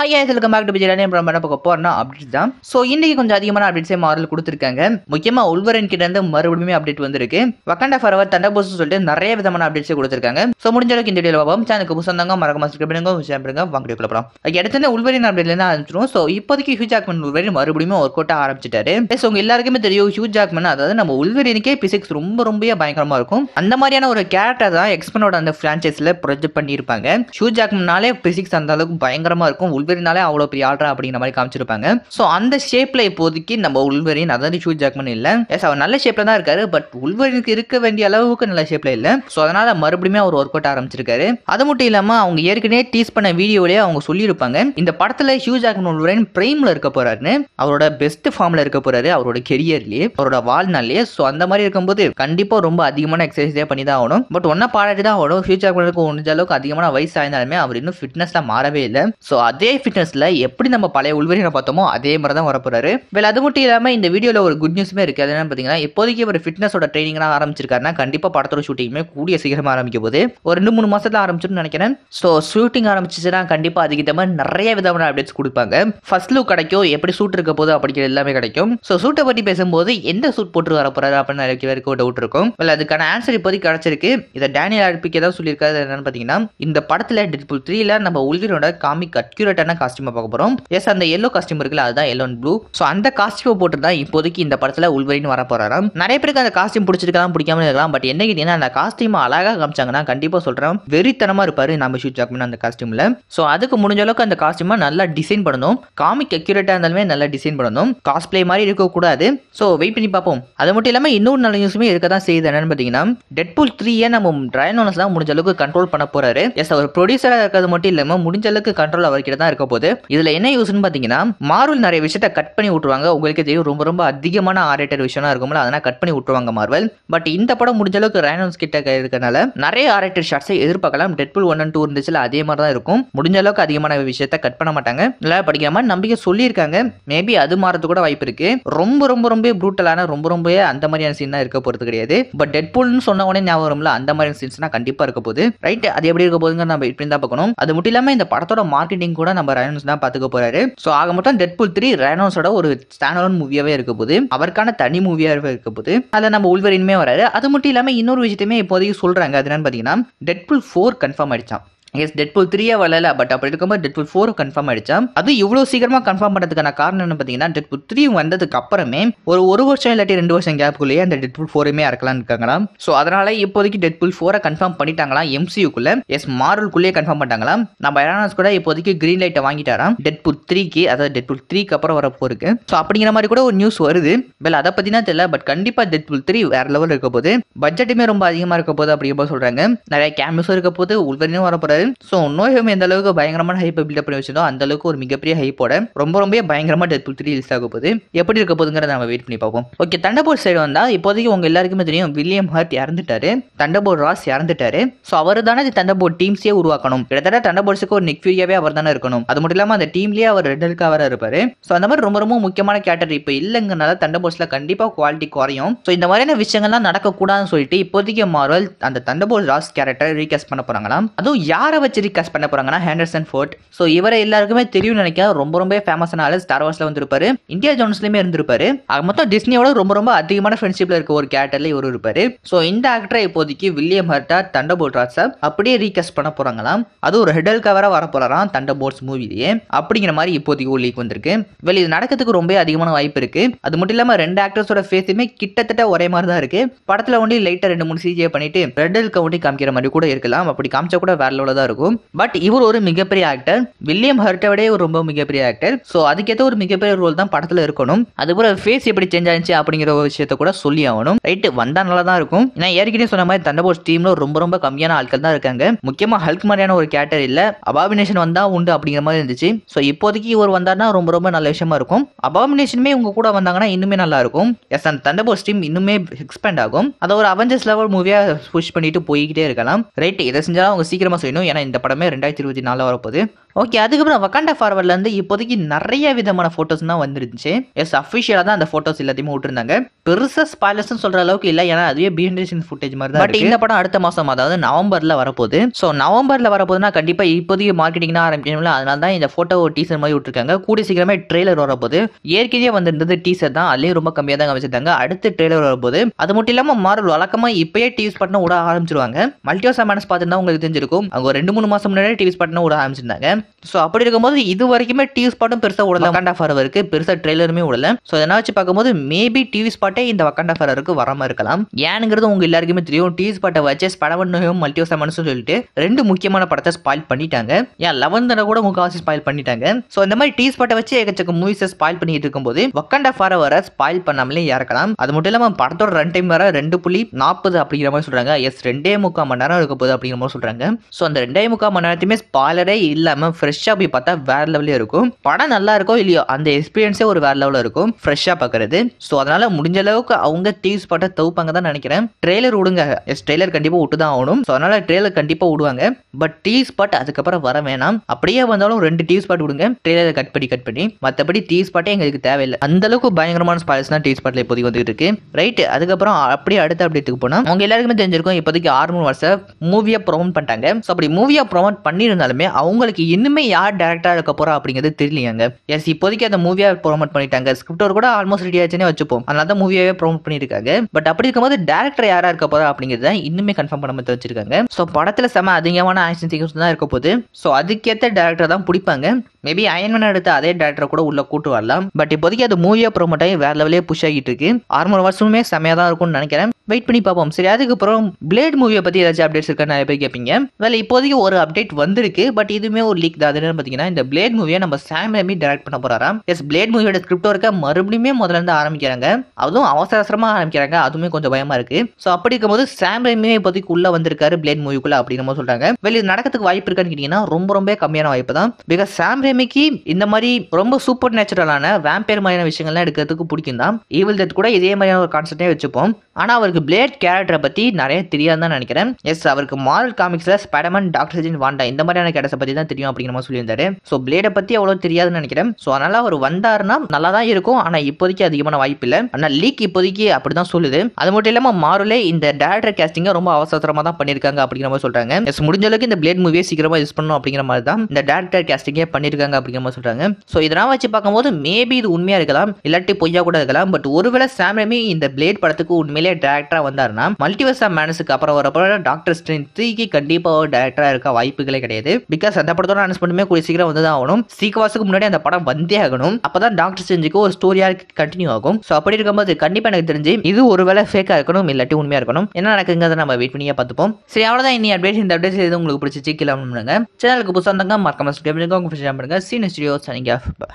high guys welcome back to பிஜிலானே நம்ம என்ன பார்க்க போறோம்னா அப்டேட் தான் ஸோ இன்னைக்கு கொஞ்சம் அதிகமான அப்டேட்ஸே மாரல் கொடுத்துருக்காங்க முக்கியமாக உள்வரன் கிட்ட இருந்து மறுபடியும் அப்டேட் வந்திருக்கு வக்கண்டா ஃபார் அவர் தண்டபோஸ் சொல்லிட்டு நிறைய விதமான அப்டேட்ஸே கொடுத்துருக்காங்க ஸோ முடிஞ்ச அளவுக்கு இந்த வீடியோ பார்ப்போம் சேனலுக்கு புசந்தாங்க மறக்காம சப்ஸ்கிரைப் பண்ணுங்க விஷயம் பண்ணுங்க வாங்க குழப்பலாம் அடுத்து உள்வரின் அப்டேட்லேருந்து ஆரம்பிச்சிடும் ஸோ இப்போதைக்கு ஹியூ ஜாக்மன் உள்வரின் மறுபடியும் ஒர்க் அவுட் ஆரம்பிச்சிட்டாரு ஸோ உங்க எல்லாருக்குமே தெரியும் ஹியூ ஜாக்மன் அதாவது நம்ம உள்வரினுக்கே பிசிக்ஸ் ரொம்ப ரொம்ப பயங்கரமாக இருக்கும் அந்த மாதிரியான ஒரு கேரக்டர் தான் எக்ஸ்பனோட அந்த ஃப்ரான்ச்சைஸில் ப்ரொஜெக்ட் பண்ணியிருப்பாங்க ஹியூ ஜாக்மன்னாலே பிசிக்ஸ் அந்த அளவுக்கு பயங்கரமாக இருக்கும் உள்வரி உள்வெறினாலே அவ்வளோ பெரிய ஆள்ரா அப்படிங்கிற மாதிரி காமிச்சிருப்பாங்க ஸோ அந்த ஷேப்பில் இப்போதைக்கு நம்ம உள்வெறின் அதாவது ஷூ ஜாக்மன் இல்லை எஸ் அவர் நல்ல ஷேப்பில் தான் இருக்காரு பட் உள்வெரினுக்கு இருக்க வேண்டிய அளவுக்கு நல்ல ஷேப்பில் இல்லை ஸோ அதனால் மறுபடியும் அவர் ஒர்க் அவுட் ஆரம்பிச்சிருக்காரு அது மட்டும் இல்லாமல் அவங்க ஏற்கனவே டீஸ் பண்ண வீடியோலேயே அவங்க சொல்லியிருப்பாங்க இந்த படத்தில் ஷூ ஜாக்மன் உள்வெரின் பிரைமில் இருக்க போறாருன்னு அவரோட பெஸ்ட் ஃபார்மில் இருக்க போறாரு அவரோட கெரியர்லேயே அவரோட வாழ்நாளே ஸோ அந்த மாதிரி இருக்கும்போது கண்டிப்பாக ரொம்ப அதிகமான எக்ஸசைஸே பண்ணி தான் ஆகணும் பட் ஒன்றா பாராட்டி தான் ஆகணும் ஃபியூச்சர் பண்ணுறதுக்கு முடிஞ்ச அளவுக்கு அதிகமான வயசு ஆயிருந்தாலுமே அவர் இன்னும் ஃபிட்னஸ்லாம் மாறவே இல்லை ஸோ அதே ஃபிட்னஸில் எப்படி நம்ம பழைய உள்வரினை பார்த்தோமோ அதே மாதிரி தான் வரப்போறாரு வேலை அது மட்டும் இல்லாமல் இந்த வீடியோவில் ஒரு குட் நியூஸுமே இருக்குது அது என்னன்னு பார்த்தீங்கன்னா இப்போதைக்கு ஒரு ஃபிட்னஸோட ட்ரைனிங்லாம் ஆரம்பிச்சிருக்காருன்னா கண்டிப்பாக படத்தோட ஷூட்டிங்குமே கூடிய சீக்கிரமாக ஆரம்பிக்க போது ஒரு ரெண்டு மூணு மாதத்தில் ஆரம்பிச்சுன்னு நினைக்கிறேன் ஸோ ஷூட்டிங் ஆரம்பிச்சுன்னா கண்டிப்பாக அதுக்கேற்ற மாதிரி நிறைய விதமான அப்டேட்ஸ் கொடுப்பாங்க ஃபர்ஸ்ட் லுக் கிடைக்கும் எப்படி சூட் இருக்க போது அப்படிங்கிற எல்லாமே கிடைக்கும் ஸோ ஷூட்டை பற்றி பேசும்போது எந்த சூட் போட்டு வர போறாரு அப்படின்னு நிறைய பேருக்கு டவுட் இருக்கும் இல்லை அதுக்கான ஆன்சர் இப்போதைக்கு கிடைச்சிருக்கு இதை டேனியல் அர்பிக்கே தான் சொல்லியிருக்காரு என்னன்னு பார்த்தீங்கன்னா இந்த படத்தில் த்ரீல நம்ம உள்வினோட காமிக் அக்யூரேட்டான டிஃப்ரெண்டான காஸ்டியூமை பார்க்க போகிறோம் எஸ் அந்த எல்லோ காஸ்டியூம் இருக்குல்ல அதுதான் எல்லோ அண்ட் ப்ளூ ஸோ அந்த காஸ்டியூமை போட்டு தான் இப்போதைக்கு இந்த படத்தில் உள்வரின்னு வர போகிறாராம் நிறைய பேருக்கு அந்த காஸ்டியூம் பிடிச்சிருக்கலாம் பிடிக்காம இருக்கலாம் பட் என்ன கேட்டீங்கன்னா அந்த காஸ்டியூம் அழகாக காமிச்சாங்கன்னா கண்டிப்பாக சொல்கிறேன் வெறித்தனமாக இருப்பார் நம்ம ஷூட் ஜாக்மன் அந்த காஸ்டியூமில் ஸோ அதுக்கு முடிஞ்ச அளவுக்கு அந்த காஸ்டியூமை நல்லா டிசைன் பண்ணணும் காமிக் அக்யூரேட்டாக இருந்தாலுமே நல்லா டிசைன் பண்ணணும் காஸ்பிளே மாதிரி இருக்கக்கூடாது ஸோ வெயிட் பண்ணி பார்ப்போம் அது மட்டும் இல்லாமல் இன்னொரு நல்ல நியூஸுமே இருக்க தான் செய்யுது என்னன்னு பார்த்தீங்கன்னா டெட்பூல் த்ரீயை நம்ம ட்ரையனோனஸ் தான் முடிஞ்ச அளவுக்கு கண்ட்ரோல் பண்ண போகிறாரு எஸ் அவர் ப்ரொடியூசராக இருக்கிறது மட்டும் இல்லாமல் முடிஞ்ச அளவுக்கு கண்ட்ரோல் அவர்கிட்ட தான் இருக்கு இருக்க போது இதில் என்ன யூஸ்னு பாத்தீங்கன்னா மார்வல் நிறைய விஷயத்த கட் பண்ணி விட்டுருவாங்க உங்களுக்கே தெரியும் ரொம்ப ரொம்ப அதிகமான ஆரேட்டர் விஷயம்லாம் இருக்கும்ல அதனால கட் பண்ணி விட்டுருவாங்க மார்வல் பட் இந்த படம் முடிஞ்ச அளவுக்கு ரைனோஸ் கிட்ட இருக்கனால நிறைய ஆரேட்டர் ஷாட்ஸை எதிர்பார்க்கலாம் டெட்புல் ஒன் அண்ட் டூ இருந்துச்சுல அதே மாதிரி தான் இருக்கும் முடிஞ்ச அளவுக்கு அதிகமான விஷயத்த கட் பண்ண மாட்டாங்க நல்லா படிக்காம நம்பிக்கை சொல்லியிருக்காங்க மேபி அது மாறது கூட வாய்ப்பு இருக்கு ரொம்ப ரொம்ப ரொம்ப ப்ரூட்டலான ரொம்ப ரொம்ப அந்த மாதிரியான சீன் தான் இருக்க போறது கிடையாது பட் டெட்புல்னு சொன்ன உடனே ஞாபகம் வரும்ல அந்த மாதிரியான சீன்ஸ்னா கண்டிப்பா இருக்க போகுது ரைட் அது எப்படி இருக்க போகுதுங்க நம்ம இப்படி தான் பார்க்கணும் அது மட்டும் இல்லாம இந்த படத்தோட மார்க்கெட்டிங் கூட நம்ம ரயனோஸ் தான் பார்த்துக்க போறாரு ஸோ ஆக மொத்தம் டெட் புல் த்ரீ ரயனோஸோட ஒரு ஸ்டாண்டலோன் மூவியாவே இருக்க போது அவருக்கான தனி மூவியாகவே இருக்க போது அதில் நம்ம உள்வரினுமே வராரு அது மட்டும் இல்லாமல் இன்னொரு விஷயத்தையுமே இப்போதைக்கு சொல்றாங்க அது என்னன்னு பார்த்தீங்கன்னா டெட் புல் ஃபோர் கன்ஃபார்ம் ஆயிடுச்சான் எஸ் டெட்பூல் த்ரீயே வரல பட் அப்படி இருக்கும்போது டெட்பூல் ஃபோர் கன்ஃபார்ம் ஆயிடுச்சா அது இவ்வளோ சீக்கிரமாக கன்ஃபார்ம் பண்ணுறதுக்கான காரணம் என்ன பார்த்தீங்கன்னா டெட்பூல் த்ரீ வந்ததுக்கு அப்புறமே ஒரு ஒரு வருஷம் இல்லாட்டி ரெண்டு வருஷம் கேப்புக்குள்ளேயே அந்த டெட்பூல் ஃபோருமே இறக்கலாம்னு இருக்காங்களாம் ஸோ அதனால இப்போதைக்கு டெட்பூல் ஃபோரை கன்ஃபார்ம் பண்ணிட்டாங்களா எம்சியூக்குள்ள எஸ் மார்வல்குள்ளேயே கன்ஃபார்ம் பண்ணிட்டாங்களா நம்ம எரானாஸ் கூட இப்போதைக்கு கிரீன் லைட்டை வாங்கிட்டாராம் டெட்பூல் த்ரீக்கு அதாவது டெட்பூல் த்ரீக்கு அப்புறம் வர போருக்கு ஸோ அப்படிங்கிற மாதிரி கூட ஒரு நியூஸ் வருது பெல் அதை பற்றினா தெரியல பட் கண்டிப்பாக டெட்பூல் த்ரீ வேற லெவல் இருக்க போது பட்ஜெட்டுமே ரொம்ப அதிகமாக இருக்க போது அப்படிங்கிற சொல்கிறாங்க நிறைய கேமஸும் இருக்க போது உள்வரையும் வர இருக்காது ஸோ நோயோமி எந்த அளவுக்கு பயங்கரமான ஹைப்பை பில்டப் பண்ணி வச்சிருந்தோ அந்த அளவுக்கு ஒரு மிகப்பெரிய ஹைப்போட ரொம்ப ரொம்ப பயங்கரமாக டெத் புல் த்ரீ ரிலீஸ் ஆக போகுது எப்படி இருக்க போதுங்கிறத நம்ம வெயிட் பண்ணி பார்ப்போம் ஓகே தண்டபோல் சைடு வந்தால் இப்போதைக்கு உங்கள் எல்லாருக்குமே தெரியும் வில்லியம் ஹர்ட் இறந்துட்டாரு தண்டபோர் ராஸ் இறந்துட்டாரு ஸோ அவர் தானே இது தண்டபோர் டீம்ஸே உருவாக்கணும் கிட்டத்தட்ட தண்டபோல்ஸுக்கு ஒரு நிக்ஃபியூரியாவே அவர் தானே இருக்கணும் அது மட்டும் இல்லாமல் அந்த டீம்லேயே அவர் ரெட்டலுக்காக வேற இருப்பார் ஸோ அந்த மாதிரி ரொம்ப ரொம்ப முக்கியமான கேட்டர் இப்போ இல்லைங்கனால தண்டபோல்ஸில் கண்டிப்பாக குவாலிட்டி குறையும் ஸோ இந்த மாதிரியான விஷயங்கள்லாம் நடக்கக்கூடாதுன்னு சொல்லிட்டு இப்போதைக்கு மார்வல் அந்த தண்டபோர் ராஸ் கேரக்டர் ரீகேஸ் பண்ண போகிறாங்களாம் அதுவும் யார் யாரை வச்சு ரீகாஸ்ட் பண்ண போறாங்கன்னா ஹேண்டர்சன் ஃபோர்ட் ஸோ இவரை எல்லாருக்குமே தெரியும் நினைக்கிறேன் ரொம்ப ரொம்ப ஃபேமஸான ஆள் ஸ்டார் வார்ஸ்ல வந்திருப்பாரு இந்தியா ஜோன்ஸ்லயுமே இருந்திருப்பாரு மொத்தம் டிஸ்னியோட ரொம்ப ரொம்ப அதிகமான ஃப்ரெண்ட்ஷிப்ல இருக்க ஒரு கேரக்டர்ல இவர் இருப்பாரு ஸோ இந்த ஆக்டரை இப்போதைக்கு வில்லியம் ஹர்டா தண்டபோல்ட் ராட்ஸா அப்படியே ரீகாஸ்ட் பண்ண போறாங்களாம் அது ஒரு ஹெடல் கவரா வர போறாராம் தண்டபோல்ட்ஸ் மூவிலேயே அப்படிங்கிற மாதிரி இப்போதைக்கு ஒரு லீக் வந்திருக்கு வெளியே இது நடக்கிறதுக்கு ரொம்ப அதிகமான வாய்ப்பு இருக்கு அது மட்டும் இல்லாம ரெண்டு ஆக்டர்ஸோட ஃபேஸுமே கிட்டத்தட்ட ஒரே மாதிரி தான் இருக்கு படத்துல ஒன்லி லைட்டா ரெண்டு மூணு சிஜியை பண்ணிட்டு ரெடல் கவுண்டி காமிக்கிற மாதிரி கூட இருக்கலாம் அப்படி காமிச்சா கூட வேற லெவலில் தான் இருக்கும் பட் இவர் ஒரு மிகப்பெரிய ஆக்டர் வில்லியம் ஹர்ட்டோட ஒரு ரொம்ப மிகப்பெரிய ஆக்டர் ஸோ அதுக்கேற்ற ஒரு மிகப்பெரிய ரோல் தான் படத்தில் இருக்கணும் அதுபோல் ஃபேஸ் எப்படி சேஞ்ச் ஆனிச்சு அப்படிங்கிற ஒரு விஷயத்த கூட சொல்லி ஆகணும் ரைட் வந்தால் நல்லா தான் இருக்கும் ஏன்னா ஏற்கனவே சொன்ன மாதிரி தண்டபோஸ் டீம்ல ரொம்ப ரொம்ப கம்மியான ஆட்கள் தான் இருக்காங்க முக்கியமாக ஹல்க் மாதிரியான ஒரு கேரக்டர் இல்லை அபாமினேஷன் வந்தால் உண்டு அப்படிங்கிற மாதிரி இருந்துச்சு ஸோ இப்போதைக்கு இவர் வந்தார்னா ரொம்ப ரொம்ப நல்ல விஷயமா இருக்கும் அபாமினேஷனுமே உங்க கூட வந்தாங்கன்னா இன்னுமே நல்லா இருக்கும் எஸ் அந்த தண்டபோஸ் டீம் இன்னுமே எக்ஸ்பேண்ட் ஆகும் அதை ஒரு அவெஞ்சர்ஸ் லெவல் மூவியாக புஷ் பண்ணிட்டு போய்கிட்டே இருக்கலாம் ரைட் இதை செஞ்சாலும் அவங்க சீக்கிரமாக செய்யணும் ஏன்னா இந்த படமே ரெண்டாயிரத்தி இருபத்தி நாலில் வரப்போகுது ஓகே அதுக்கப்புறம் வக்காண்டா இருந்து இப்போதைக்கு நிறைய விதமான ஃபோட்டோஸ் தான் வந்துருந்துச்சு எஸ் அஃபிஷியலாக தான் அந்த ஃபோட்டோஸ் எல்லாத்தையுமே விட்டுருந்தாங்க பெருசாக ஸ்பாய்லர்ஸ்னு சொல்கிற அளவுக்கு இல்லை ஏன்னா அதுவே பிஹெண்டேஷன் ஃபுட்டேஜ் மாதிரி தான் பட் இந்த படம் அடுத்த மாதம் அதாவது நவம்பரில் வரப்போகுது ஸோ நவம்பரில் வரப்போதுன்னா கண்டிப்பாக இப்போதைக்கு மார்க்கெட்டிங் தான் ஆரம்பிக்கணும்ல அதனால தான் இந்த ஃபோட்டோ டீசர் மாதிரி விட்டுருக்காங்க கூடிய சீக்கிரமே ட்ரெய்லர் வரப்போது ஏற்கனவே வந்திருந்தது டீசர் தான் அதுலேயும் ரொம்ப கம்மியாக தான் காமிச்சிருந்தாங்க அடுத்து ட்ரெய்லர் வரப்போது அது மட்டும் இல்லாமல் மார்வல் வழக்கமாக இப்போயே டிவிஸ் பட்டன் விட ஆரம்பிச்சிருவாங்க மல்டிவர்ஸ் மேனஸ் பார்த்துருந்தா உங்களுக்கு தெரிஞ்சிருக்கும் அவங்க ரெண்டு மூணு மாதம் முன்னாடியே டிவிஸ் பட்டன் விட ஆரம்பிச்சிருந்தாங்க ஸோ அப்படி இருக்கும்போது இது வரைக்குமே டிவி ஸ்பாட்டும் பெருசாக விடல வக்காண்டா ஃபாரவருக்கு பெருசாக ட்ரெய்லருமே விடல ஸோ என்ன வச்சு பார்க்கும்போது மேபி டிவி ஸ்பாட்டே இந்த வக்காண்டா ஃபாரவருக்கு வராமல் இருக்கலாம் ஏனுங்கிறது உங்க எல்லாருக்குமே தெரியும் டிவி ஸ்பாட்டை வச்சு ஸ்படவன்னும் மல்டியோசா மனசும் சொல்லிட்டு ரெண்டு முக்கியமான படத்தை ஸ்பாயில் பண்ணிட்டாங்க ஏன் லெவன்த்தில் கூட முக்காவாசி ஸ்பாயில் பண்ணிட்டாங்க ஸோ இந்த மாதிரி டிவி ஸ்பாட்டை வச்சு ஏகச்சக்க மூவிஸை ஸ்பாயில் பண்ணிட்டு இருக்கும்போது வக்காண்டா ஃபாரவரை ஸ்பாயில் பண்ணாமலே இறக்கலாம் அது மட்டும் இல்லாமல் படத்தோட ரன் டைம் வர ரெண்டு புள்ளி நாற்பது அப்படிங்கிற மாதிரி சொல்கிறாங்க எஸ் ரெண்டே முக்கால் மணி நேரம் இருக்க போகுது அப்படிங்கிற மாதிரி சொல்கிறாங்க ஸோ அந்த ரெண்டே முக்கால் மணி நேரத்தையுமே ஸ்பாயிலரே இல்லாமல் ஃப்ரெஷ்ஷாக போய் பார்த்தா வேற லெவலே இருக்கும் படம் நல்லா இருக்கும் இல்லையோ அந்த எக்ஸ்பீரியன்ஸே ஒரு வேற லெவலில் இருக்கும் ஃப்ரெஷ்ஷாக பார்க்குறது ஸோ அதனால் முடிஞ்ச அளவுக்கு அவங்க தீஸ் பாட்டை தவுப்பாங்க தான் நினைக்கிறேன் ட்ரெய்லர் விடுங்க எஸ் ட்ரெய்லர் கண்டிப்பாக விட்டு தான் ஆகணும் ஸோ அதனால் ட்ரெய்லர் கண்டிப்பாக விடுவாங்க பட் டீ ஸ்பாட் அதுக்கப்புறம் வர வேணாம் அப்படியே வந்தாலும் ரெண்டு டீ ஸ்பாட் விடுங்க ட்ரெய்லரை கட் பண்ணி கட் பண்ணி மற்றபடி டீ ஸ்பாட்டே எங்களுக்கு தேவையில்லை அந்த அளவுக்கு பயங்கரமான ஸ்பாய்ஸ் தான் டீ ஸ்பாட்டில் இப்போதைக்கு வந்துட்டு இருக்கு ரைட் அதுக்கப்புறம் அப்படியே அடுத்த அப்டேட்டுக்கு போனால் அவங்க எல்லாருக்குமே தெரிஞ்சிருக்கும் இப்போதைக்கு ஆறு மூணு வருஷம் மூவியாக ப்ரொமோட் பண்ணிட்டாங்க ஸோ அப்படி மூவியாக ப்ரொமோட் பண்ணியிருந்தாலுமே அவங்களுக்கு இன்னுமே யார் டேரக்டராக இருக்க போகிறா அப்படிங்கிறது தெரியலையாங்க எஸ் இப்போதைக்கு அந்த மூவியாக ப்ரொமோட் பண்ணிட்டாங்க ஸ்கிரிப்டோர் கூட ஆல்மோஸ்ட் ரெடி ஆச்சுன்னே வச்சுப்போம் அதனால தான் மூவியாகவே ப்ரொமோட் பண்ணியிருக்காங்க பட் அப்படி இருக்கும்போது டேரக்டர் யாராக இருக்க போகிறா அப்படிங்கிறத இன்னுமே கன்ஃபார்ம் பண்ண மாதிரி வச்சிருக்காங்க ஸோ படத்தில் செம அதிகமான ஆக்ஷன் சீக்வன்ஸ் தான் இருக்க போகுது ஸோ அதுக்கேற்ற டேரக்டர் தான் பிடிப்பாங்க மேபி அயன்மன் எடுத்த அதே டேரக்டர் கூட உள்ள கூட்டு வரலாம் பட் இப்போதைக்கு அது மூவியாக ப்ரொமோட் ஆகி வேற லெவலே புஷ் ஆகிட்டு இருக்கு ஆறு மூணு வருஷமுமே செமையாக தான் இருக்கும்னு நினைக்கிறேன் வெயிட் பண்ணி பார்ப்போம் சரி அதுக்கப்புறம் பிளேட் மூவியை பற்றி ஏதாச்சும் அப்டேட்ஸ் இருக்கான்னு நிறைய பேர் கேட்பீங்க வேலை இப்போதைக்கு ஒரு அப்டேட் வந்திருக்கு பட் இதுவுமே ஒரு லீக் தான் அது என்னன்னு பார்த்தீங்கன்னா இந்த பிளேட் மூவியை நம்ம சாம் ரேமி டேரக்ட் பண்ண போறாராம் எஸ் பிளேட் மூவியோட ஸ்கிரிப்ட் இருக்க மறுபடியுமே முதல்ல இருந்து ஆரம்பிக்கிறாங்க அதுவும் அவசர அவசரமாக ஆரம்பிக்கிறாங்க அதுவுமே கொஞ்சம் பயமாக இருக்கு ஸோ அப்படி இருக்கும்போது சாம் ரேமியே இப்போதைக்கு உள்ளே வந்திருக்காரு பிளேட் மூவிக்குள்ளே அப்படின்னு சொல்கிறாங்க வெளியே நடக்கிறதுக்கு வாய்ப்பு இருக்கான்னு கேட்டிங்கன்னா ரொம்ப ரொம்ப கம்மியான வாய்ப்பு தான் பிகாஸ் சாம் ரேமிக்கு இந்த மாதிரி ரொம்ப சூப்பர் நேச்சுரலான வேம்பேர் மாதிரியான விஷயங்கள்லாம் எடுக்கிறதுக்கு பிடிக்கும் தான் ஈவில் தட் கூட இதே மாதிரியான ஒரு கான்செப்டே வச்சுப்போம் ஆனால் அவருக்கு அவருக்கு பிளேட் கேரக்டரை பற்றி நிறைய தெரியாதுன்னு நினைக்கிறேன் எஸ் அவருக்கு மாரல் காமிக்ஸில் ஸ்பைடர்மேன் டாக்டர் ஜின் வாண்டா இந்த மாதிரியான கேரக்டர் பற்றி தான் தெரியும் அப்படிங்கிற மாதிரி சொல்லியிருந்தாரு ஸோ பிளேடை பற்றி அவ்வளோ தெரியாதுன்னு நினைக்கிறேன் ஸோ அதனால் அவர் வந்தாருன்னா நல்லா தான் இருக்கும் ஆனால் இப்போதைக்கு அதிகமான வாய்ப்பு இல்லை ஆனால் லீக் இப்போதைக்கு அப்படி தான் சொல்லுது அது மட்டும் இல்லாமல் மாருலே இந்த டேரக்டர் கேஸ்டிங்கை ரொம்ப அவசரமாக தான் பண்ணியிருக்காங்க அப்படிங்கிற மாதிரி சொல்கிறாங்க எஸ் முடிஞ்ச அளவுக்கு இந்த பிளேட் மூவியை சீக்கிரமாக யூஸ் பண்ணணும் அப்படிங்கிற மாதிரி தான் இந்த டேரக்டர் கேஸ்டிங்கே பண்ணியிருக்காங்க அப்படிங்கிற மாதிரி சொல்கிறாங்க ஸோ இதெல்லாம் வச்சு பார்க்கும்போது மேபி இது உண்மையாக இருக்கலாம் இல்லாட்டி பொய்யா கூட இருக்கலாம் பட் ஒருவேளை சாம்ரமி இந்த பிளேட் படத்துக்கு உண்மையிலே டேரக்டர் டேரக்டராக வந்தாருன்னா மல்டிவர்ஸ் ஆஃப் மேனஸுக்கு அப்புறம் வரப்போ டாக்டர் ஸ்ட்ரென்த் த்ரீக்கு கண்டிப்பாக ஒரு டேரக்டராக இருக்க வாய்ப்புகளே கிடையாது பிகாஸ் அந்த படத்தோட பண்ணுமே கூடிய சீக்கிரம் வந்து தான் ஆகணும் சீக்கிரவாசுக்கு முன்னாடி அந்த படம் வந்தே ஆகணும் அப்பதான் டாக்டர் ஸ்ட்ரென்ஜுக்கு ஒரு ஸ்டோரியாக கண்டினியூ ஆகும் ஸோ அப்படி இருக்கும்போது கண்டிப்பாக எனக்கு தெரிஞ்சு இது ஒரு வேலை ஃபேக்காக இருக்கணும் இல்லாட்டி உண்மையாக இருக்கணும் என்ன நடக்குங்கிறத நம்ம வெயிட் பண்ணியே பார்த்துப்போம் சரி அவ்வளோதான் இனி அப்டேட் இந்த அப்டேட் எது உங்களுக்கு பிடிச்சி கீழே பண்ணுங்க சேனலுக்கு புதுசாக இருந்தாங்க மறக்காம சப்ஸ்கிரைப் பண்ணுங்க உங்கள் ஃபிஷன் பண்ணுங்க சீனியர் ஸ்டுடியோ சனிங்க